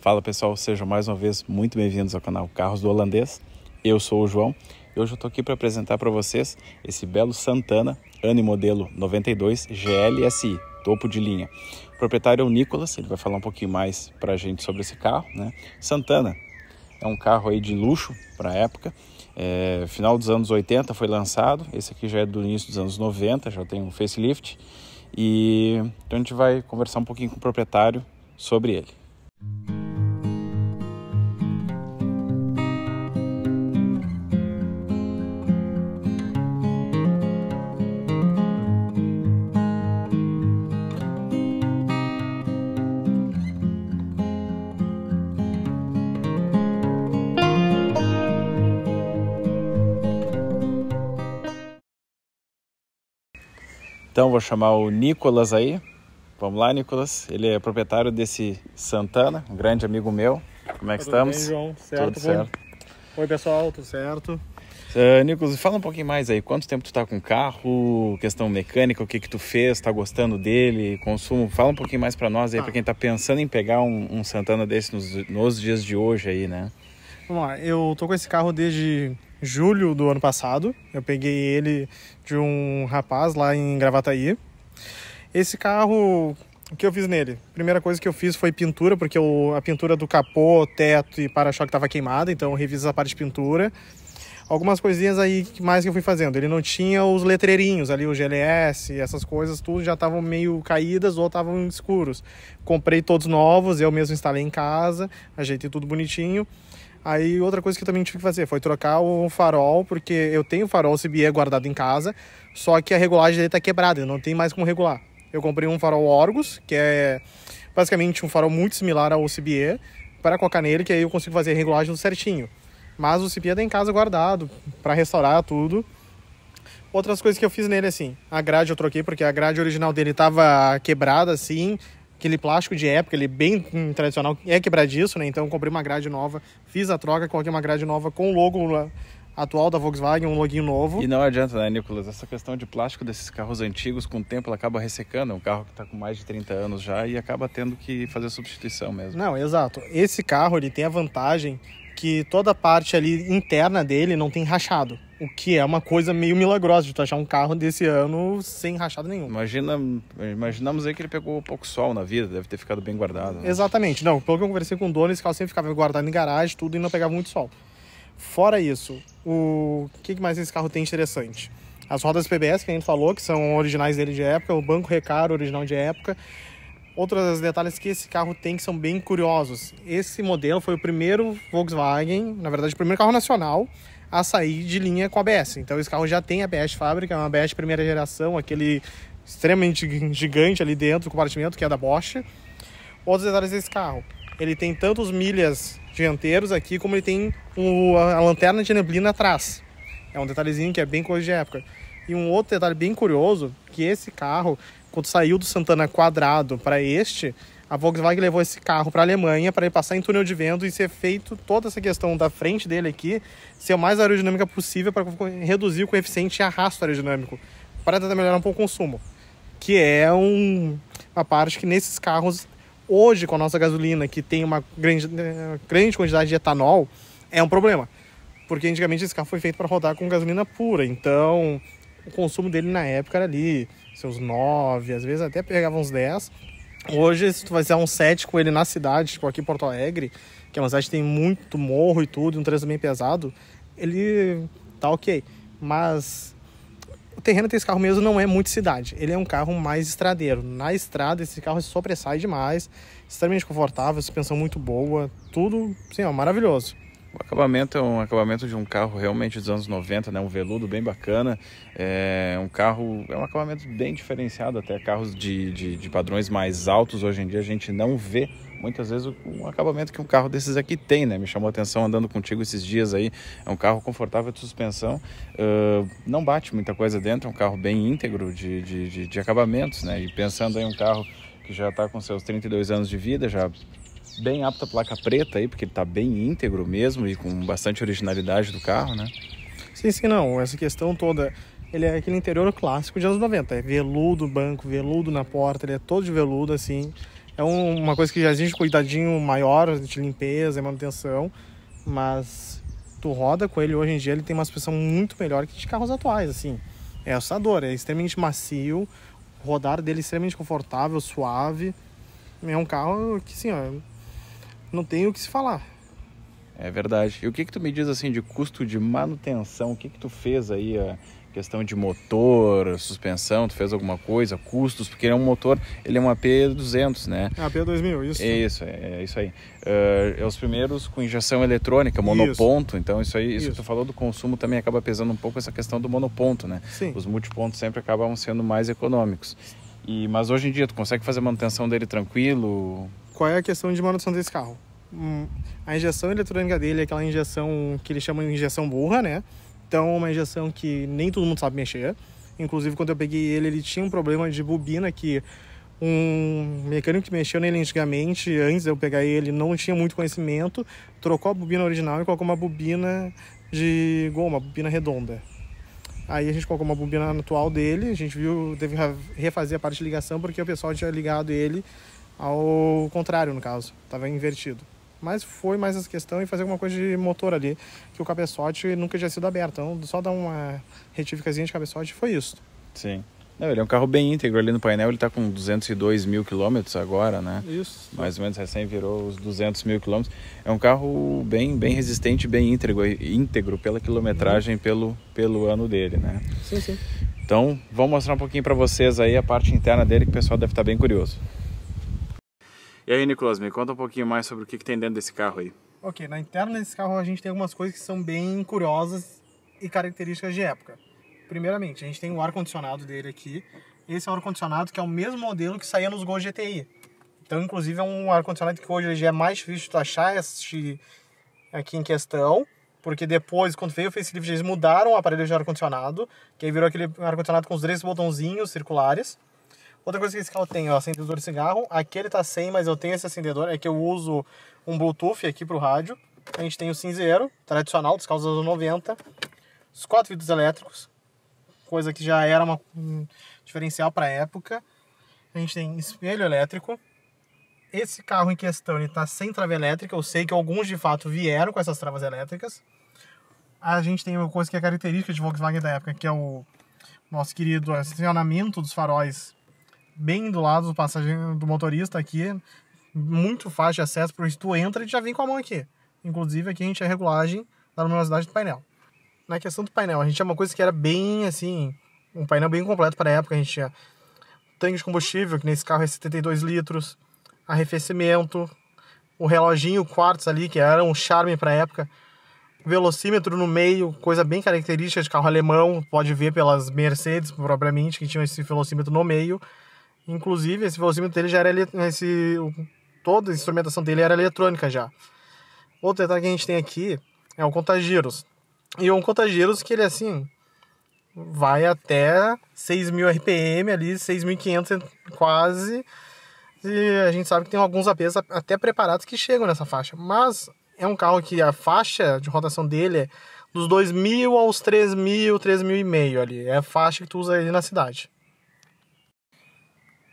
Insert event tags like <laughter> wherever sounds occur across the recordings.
Fala pessoal, sejam mais uma vez muito bem-vindos ao canal Carros do Holandês. Eu sou o João e hoje eu estou aqui para apresentar para vocês esse belo Santana ano e modelo 92 GLSI, topo de linha. O proprietário é o Nicolas, ele vai falar um pouquinho mais para a gente sobre esse carro. Né? Santana é um carro aí de luxo para a época, é, final dos anos 80 foi lançado, esse aqui já é do início dos anos 90, já tem um facelift. E então a gente vai conversar um pouquinho com o proprietário sobre ele. Então vou chamar o Nicolas aí. Vamos lá, Nicolas. Ele é proprietário desse Santana, um grande amigo meu. Como é que tudo estamos? Bem, João? Certo, tudo bom? certo. Oi, pessoal, tudo certo? Uh, Nicolas, fala um pouquinho mais aí. Quanto tempo tu tá com o carro? Questão mecânica, o que que tu fez? Tá gostando dele? Consumo? Fala um pouquinho mais para nós aí, ah. Tá. para quem tá pensando em pegar um, um Santana desse nos, nos dias de hoje aí, né? Vamos lá, eu tô com esse carro desde julho do ano passado. Eu peguei ele de um rapaz lá em Gravataí. Esse carro, o que eu fiz nele? Primeira coisa que eu fiz foi pintura, porque eu, a pintura do capô, teto e para-choque estava queimada, então eu refiz a parte de pintura. Algumas coisinhas aí mais que eu fui fazendo. Ele não tinha os letreirinhos ali, o GLS, essas coisas, tudo já estavam meio caídas ou estavam escuros. Comprei todos novos, eu mesmo instalei em casa, ajeitei tudo bonitinho. Aí outra coisa que eu também tive que fazer foi trocar o farol, porque eu tenho o farol CBE guardado em casa, só que a regulagem dele tá quebrada, não tem mais como regular. Eu comprei um farol Orgus, que é basicamente um farol muito similar ao CBE, para colocar nele, que aí eu consigo fazer a regulagem certinho. Mas o CBE tá em casa guardado, para restaurar tudo. Outras coisas que eu fiz nele, assim, a grade eu troquei, porque a grade original dele tava quebrada, assim, aquele plástico de época, ele bem hum, tradicional, é quebradiço, né? Então comprei uma grade nova, fiz a troca, coloquei uma grade nova com o logo atual da Volkswagen, um loginho novo. E não adianta, né, Nicolas? Essa questão de plástico desses carros antigos, com o tempo ela acaba ressecando. É um carro que está com mais de 30 anos já e acaba tendo que fazer substituição mesmo. Não, exato. Esse carro ele tem a vantagem que toda a parte ali interna dele não tem rachado. O que é uma coisa meio milagrosa de tu achar um carro desse ano sem rachado nenhum. Imagina, imaginamos aí que ele pegou pouco sol na vida, deve ter ficado bem guardado. Né? Exatamente. Não, pelo que eu conversei com o dono, esse carro sempre ficava guardado em garagem, tudo, e não pegava muito sol. Fora isso, o que mais esse carro tem interessante? As rodas PBS, que a gente falou, que são originais dele de época, o banco Recaro, original de época. Outros detalhes que esse carro tem que são bem curiosos. Esse modelo foi o primeiro Volkswagen, na verdade, o primeiro carro nacional a sair de linha com a BS. Então esse carro já tem a BS fábrica, é uma BS primeira geração, aquele extremamente gigante ali dentro do compartimento, que é da Bosch. Outros detalhes desse carro, ele tem tantos milhas dianteiros aqui, como ele tem o, a, a lanterna de neblina atrás. É um detalhezinho que é bem coisa de época. E um outro detalhe bem curioso, que esse carro, quando saiu do Santana quadrado para este, a Volkswagen levou esse carro para a Alemanha para ele passar em túnel de vento e ser feito toda essa questão da frente dele aqui ser o mais aerodinâmica possível para reduzir o coeficiente arrasto aerodinâmico, para tentar melhorar um pouco o consumo, que é um, uma parte que nesses carros hoje com a nossa gasolina que tem uma grande, né, grande quantidade de etanol é um problema, porque antigamente esse carro foi feito para rodar com gasolina pura, então o consumo dele na época era ali seus 9, às vezes até pegava uns 10, Hoje, se tu fizer um set com ele na cidade, tipo aqui em Porto Alegre, que é uma cidade que tem muito morro e tudo, um trânsito bem pesado, ele tá ok. Mas o terreno desse carro mesmo não é muito cidade. Ele é um carro mais estradeiro. Na estrada, esse carro sobressai demais, extremamente confortável, suspensão muito boa, tudo, assim, ó, maravilhoso. O acabamento é um acabamento de um carro realmente dos anos 90, né? Um veludo bem bacana. É um carro, é um acabamento bem diferenciado, até carros de, de, de padrões mais altos hoje em dia a gente não vê muitas vezes um acabamento que um carro desses aqui tem, né? Me chamou a atenção andando contigo esses dias aí. É um carro confortável de suspensão, uh, não bate muita coisa dentro, é um carro bem íntegro de, de, de, de acabamentos, né? E pensando em um carro que já está com seus 32 anos de vida, já bem apta a placa preta aí, porque ele tá bem íntegro mesmo e com bastante originalidade do carro, né? Sim, sim, não. Essa questão toda. Ele é aquele interior clássico de anos 90. É veludo banco, veludo na porta, ele é todo de veludo, assim. É um, uma coisa que já exige um cuidadinho maior de limpeza e manutenção. Mas tu roda com ele hoje em dia, ele tem uma suspensão muito melhor que de carros atuais, assim. É assustador, é extremamente macio. O rodar dele é extremamente confortável, suave. É um carro que, assim, ó, não tem o que se falar. É verdade. E o que que tu me diz assim de custo de manutenção? O que que tu fez aí a questão de motor, suspensão, tu fez alguma coisa, custos, porque é um motor, ele é um AP200, né? É, AP2000, isso. É isso, é, é isso aí. Uh, é os primeiros com injeção eletrônica, monoponto, isso. então isso aí, isso, isso, que tu falou do consumo também acaba pesando um pouco essa questão do monoponto, né? Sim. Os multipontos sempre acabam sendo mais econômicos. E, mas hoje em dia tu consegue fazer a manutenção dele tranquilo? qual é a questão de manutenção desse carro? Hum, a injeção eletrônica dele é aquela injeção que eles chamam de injeção burra, né? Então, é uma injeção que nem todo mundo sabe mexer. Inclusive, quando eu peguei ele, ele tinha um problema de bobina que um mecânico que mexeu nele antigamente, antes de eu pegar ele, não tinha muito conhecimento, trocou a bobina original e colocou uma bobina de goma, uma bobina redonda. Aí a gente colocou uma bobina atual dele, a gente viu, teve que refazer a parte de ligação porque o pessoal tinha ligado ele ao contrário, no caso, estava invertido. Mas foi mais essa questão e fazer alguma coisa de motor ali, que o cabeçote nunca tinha sido aberto. Então, só dar uma retificazinha de cabeçote foi isso. Sim. Não, ele é um carro bem íntegro ali no painel, ele está com 202 mil quilômetros agora, né? Isso. Mais ou menos recém virou os 200 mil quilômetros. É um carro bem, bem resistente, bem íntegro, íntegro pela quilometragem, pelo, pelo ano dele, né? Sim, sim. Então, vamos mostrar um pouquinho para vocês aí a parte interna dele que o pessoal deve estar tá bem curioso. E aí, Nicolas, me conta um pouquinho mais sobre o que, que tem dentro desse carro aí. Ok, na interna desse carro a gente tem algumas coisas que são bem curiosas e características de época. Primeiramente, a gente tem o ar-condicionado dele aqui. Esse é o ar-condicionado que é o mesmo modelo que saía nos Gol GTI. Então, inclusive, é um ar-condicionado que hoje já é mais difícil de achar este é aqui em questão. Porque depois, quando veio o facelift, eles mudaram o aparelho de ar-condicionado. Que aí virou aquele ar-condicionado com os três botãozinhos circulares Outra coisa que esse carro tem, ó, acendedor de cigarro. Aqui ele tá sem, mas eu tenho esse acendedor. É que eu uso um Bluetooth aqui pro rádio. A gente tem o cinzeiro, tradicional, dos carros dos anos 90. Os quatro vidros elétricos. Coisa que já era uma, um diferencial pra época. A gente tem espelho elétrico. Esse carro em questão, ele tá sem trava elétrica. Eu sei que alguns, de fato, vieram com essas travas elétricas. A gente tem uma coisa que é característica de Volkswagen da época, que é o nosso querido acionamento dos faróis bem do lado do passageiro do motorista aqui, muito fácil de acesso, porque tu entra e já vem com a mão aqui. Inclusive aqui a gente é regulagem da luminosidade do painel. Na questão do painel, a gente tinha uma coisa que era bem assim, um painel bem completo para a época, a gente tinha tanque de combustível, que nesse carro é 72 litros, arrefecimento, o reloginho quartos ali, que era um charme para a época, velocímetro no meio, coisa bem característica de carro alemão, pode ver pelas Mercedes propriamente, que tinham esse velocímetro no meio. Inclusive, esse velocímetro dele já era esse toda a instrumentação dele era eletrônica já. Outro detalhe que a gente tem aqui é o contagiros. E um contagiros que ele assim vai até 6.000 RPM ali, 6.500 quase. E a gente sabe que tem alguns APs até preparados que chegam nessa faixa, mas é um carro que a faixa de rotação dele é dos 2.000 aos 3.000, 3.500 e meio ali. É a faixa que tu usa ali na cidade.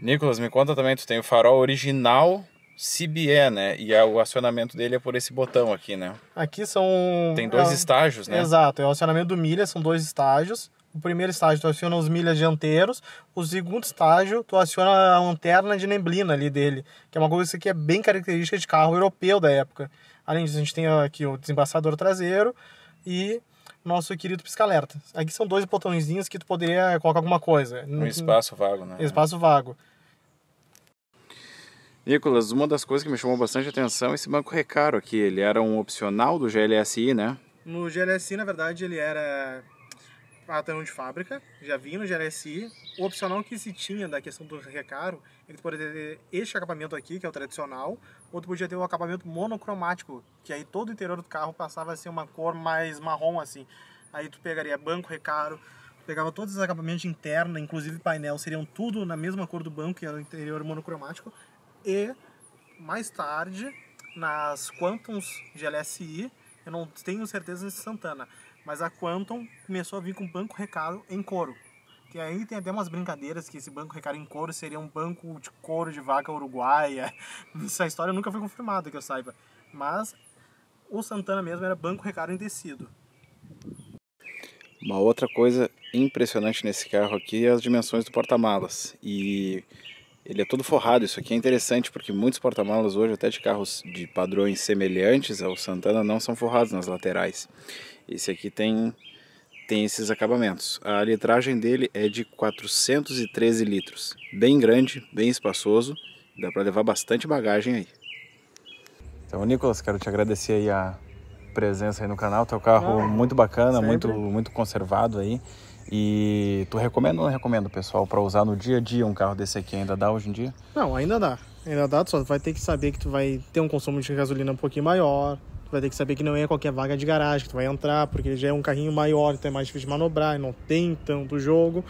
Nicolas, me conta também, tu tem o farol original CBE, né? E é o acionamento dele é por esse botão aqui, né? Aqui são... Tem dois é, estágios, né? Exato, é o acionamento do milha, são dois estágios. O primeiro estágio tu aciona os milhas dianteiros, o segundo estágio tu aciona a lanterna de neblina ali dele, que é uma coisa que é bem característica de carro europeu da época. Além disso, a gente tem aqui o desembaçador traseiro e nosso querido piscalerta. Aqui são dois botõezinhos que tu poderia colocar alguma coisa. Um espaço vago, né? Espaço vago. Nicolas, uma das coisas que me chamou bastante atenção é esse banco recaro aqui. Ele era um opcional do GLSI, né? No GLSI, na verdade, ele era patrão de fábrica, já vinha no GLSI. O opcional que se tinha da questão do recaro, ele poderia ter este acabamento aqui, que é o tradicional, ou tu podia ter o um acabamento monocromático, que aí todo o interior do carro passava a ser uma cor mais marrom, assim. Aí tu pegaria banco recaro, pegava todos os acabamentos internos, inclusive painel, seriam tudo na mesma cor do banco, que era o interior monocromático. E, mais tarde, nas Quantums GLSI, eu não tenho certeza se Santana, mas a Quantum começou a vir com banco recaro em couro. Que aí tem até umas brincadeiras que esse banco recaro em couro seria um banco de couro de vaca uruguaia. <laughs> Essa história nunca foi confirmada, que eu saiba. Mas o Santana mesmo era banco recaro em tecido. Uma outra coisa impressionante nesse carro aqui é as dimensões do porta-malas. E ele é todo forrado, isso aqui é interessante porque muitos porta-malas hoje, até de carros de padrões semelhantes ao Santana, não são forrados nas laterais. Esse aqui tem, tem esses acabamentos. A litragem dele é de 413 litros, bem grande, bem espaçoso, dá para levar bastante bagagem aí. Então, Nicolas, quero te agradecer aí a presença aí no canal, teu carro ah, muito bacana, muito, muito conservado aí. E tu recomenda ou não recomenda, pessoal, para usar no dia a dia um carro desse aqui? Ainda dá hoje em dia? Não, ainda dá. Ainda dá, tu só vai ter que saber que tu vai ter um consumo de gasolina um pouquinho maior. Tu vai ter que saber que não é qualquer vaga de garagem que tu vai entrar, porque já é um carrinho maior, então é mais difícil de manobrar, não tem tanto jogo.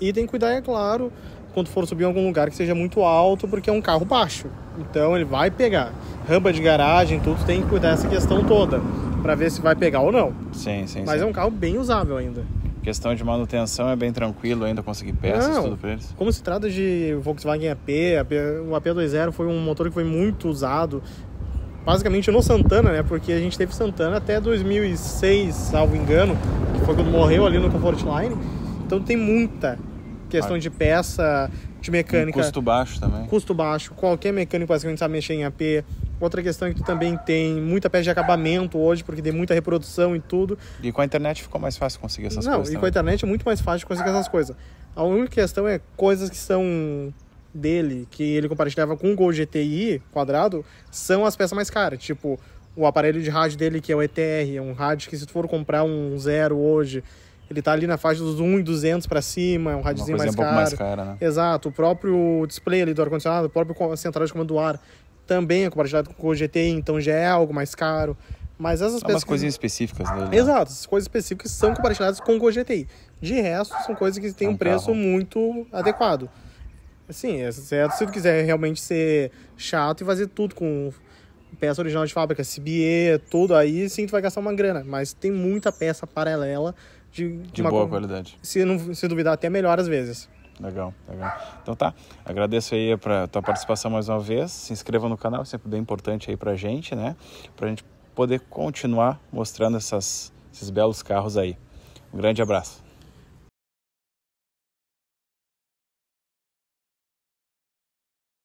E tem que cuidar, é claro, quando for subir em algum lugar que seja muito alto, porque é um carro baixo. Então ele vai pegar. Rampa de garagem, tudo, tem que cuidar essa questão toda, para ver se vai pegar ou não. Sim, sim. Mas sim. é um carro bem usável ainda. Questão de manutenção é bem tranquilo ainda conseguir peças, não, tudo para eles. Como se trata de Volkswagen AP, o AP20 foi um motor que foi muito usado, basicamente no Santana, né? Porque a gente teve Santana até 2006, salvo engano, que foi quando morreu ali no Comfort Line Então tem muita questão ah. de peça, de mecânica. E custo baixo também. Custo baixo. Qualquer mecânico basicamente sabe mexer em AP, Outra questão é que tu também tem muita peça de acabamento hoje, porque tem muita reprodução e tudo. E com a internet ficou mais fácil conseguir essas Não, coisas. Não, e com a internet é muito mais fácil conseguir essas coisas. A única questão é coisas que são dele, que ele compartilhava com o Gol GTI quadrado, são as peças mais caras. Tipo, o aparelho de rádio dele, que é o ETR, é um rádio que se tu for comprar um zero hoje, ele tá ali na faixa dos 1 e 200 para cima, é um rádio mais, um caro. mais caro. Né? Exato, o próprio display ali do ar-condicionado, o próprio central de comando do ar, também é compartilhado com o GTI, então já é algo mais caro. Mas essas Há umas coisinhas que... específicas, né? Exato, essas coisas específicas são compartilhadas com o GTI. De resto, são coisas que têm um, é um preço muito adequado. Assim, certo é, é, se tu quiser realmente ser chato e fazer tudo com peça original de fábrica, CBE, tudo, aí sim tu vai gastar uma grana. Mas tem muita peça paralela de, de, de boa qualidade. Se, não, se duvidar, até melhor às vezes. Legal, legal. Então tá, agradeço aí a tua participação mais uma vez. Se inscreva no canal, é sempre bem importante aí pra gente, né? Pra gente poder continuar mostrando essas, esses belos carros aí. Um grande abraço.